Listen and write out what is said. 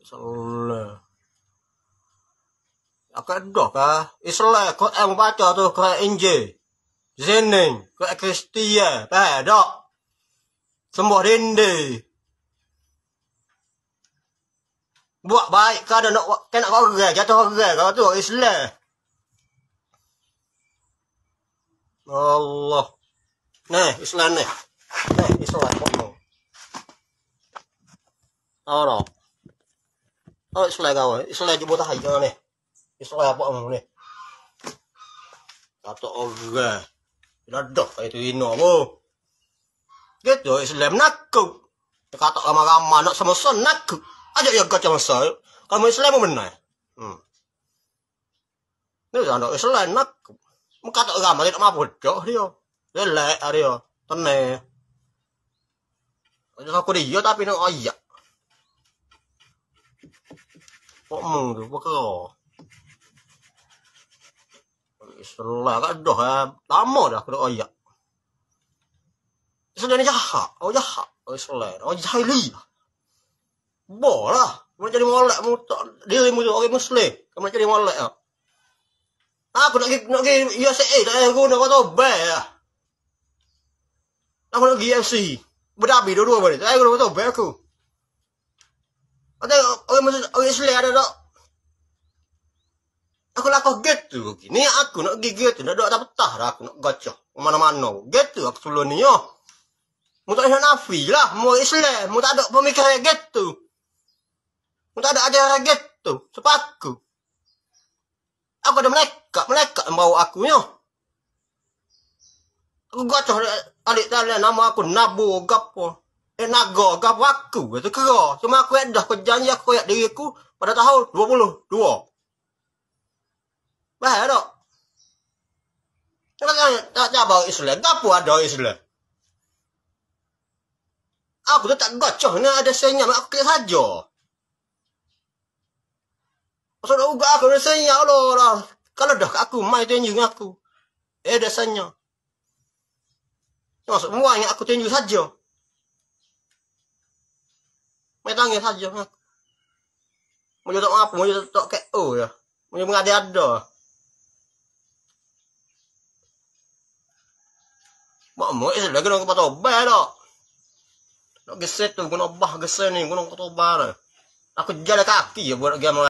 Isla. Aka dok a Isla ko em ba cho to ko inje. Zenin ko Christia ba dok. Semua rinde. Buat baik ka ada nak kena kau gerai jatuh gerai kau tu Isla. Allah. Nah, islam ni. Nah, islam kok. Tahu 哦，出来干活，一出来就不打海椒了，一出来不熬了。Tak tahu juga. Ia dah itu ino aku. Kita Islam nak ku. Kata lama lama nak sama sen nak ku. Aja yang kacau masal. Kamu Islam mau mana? Nih jangan dok Islam nak ku. Muka tak lama tidak mampu jo dia. Dia leh dia tenai. Aja aku dia tapi nak ayak. Kok mung tu? Apa kau? Selah kat eh. dah ha. dah kena ayak. Sudah ni jahat. Oh jahat. Oh selah. Oh jahili. Boh lah. Kau nak jadi molek. Dia ni orang muslim. Kau nak jadi molek lah. Eh. Eh. Aku nak pergi, nak pergi USA. Tak ada guna. Kau tahu. Bear Aku nak pergi UFC. Berdabi dua-dua beri. Tak ada guna. Kau tahu. Bear aku. Atau orang masuk orang Islam ada tak? Aku lah kau gitu. Ni aku nak gigi tu. Nak duduk tak petah lah aku nak gacah. Mana-mana. Gitu aku suluh ni. Oh. Mu tak ada nafi lah. Mu Islam. Mu tak ada pemikiran gitu. Mu tak ada ajaran gitu. Sebab aku. Aku ada melekat. Melekat yang bawa aku ni. Oh. Aku gacah adik talian. Nama aku Nabo Gapur. Enak eh, nak go, gak waktu, itu kira. Cuma aku yang dah kejang, ya, aku yang diri aku pada tahun 22. Baiklah, tak? Cuma kan, tak cakap bahawa Islam. Gak pun ada Islam. Aku tu tak gocoh nak ada senyap, aku kira saja. Masa dah ugak aku, ada senyap lah. lah. Kalau dah aku, mai tenyum aku. Eh, ada senyap. Maksud, muang yang aku tunjuk saja. Mereka tanya saja. Mereka hmm. tak apa. Mereka tak kek. Oh ya. Mereka mengada-ada. Mak mak itu lagi nak patah obah dah. Nak geser tu. guna bah geser ni. guna patah obah Aku jalan kaki ya buat gamal.